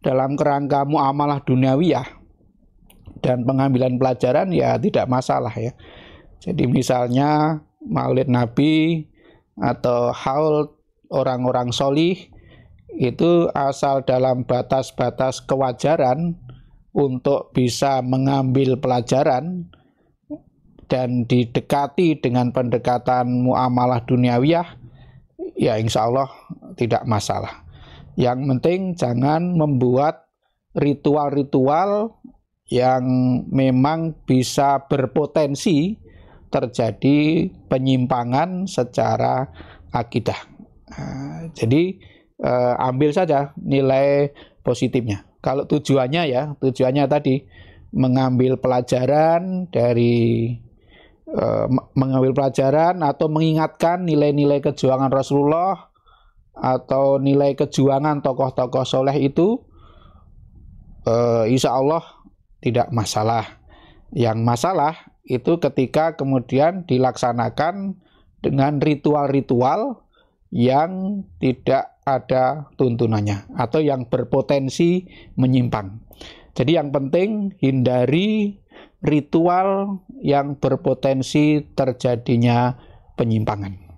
dalam kerangka muamalah duniawiyah dan pengambilan pelajaran ya tidak masalah ya. Jadi misalnya maulid nabi atau haul orang-orang solih itu asal dalam batas-batas kewajaran untuk bisa mengambil pelajaran dan didekati dengan pendekatan muamalah duniawiyah, ya insya Allah tidak masalah. Yang penting jangan membuat ritual-ritual yang memang bisa berpotensi terjadi penyimpangan secara akidah. Nah, jadi eh, ambil saja nilai positifnya. Kalau tujuannya ya, tujuannya tadi mengambil pelajaran dari eh, mengambil pelajaran atau mengingatkan nilai-nilai kejuangan Rasulullah atau nilai kejuangan tokoh-tokoh soleh itu eh, insya Allah tidak masalah. Yang masalah itu ketika kemudian dilaksanakan dengan ritual-ritual yang tidak ada tuntunannya atau yang berpotensi menyimpang. Jadi yang penting hindari ritual yang berpotensi terjadinya penyimpangan.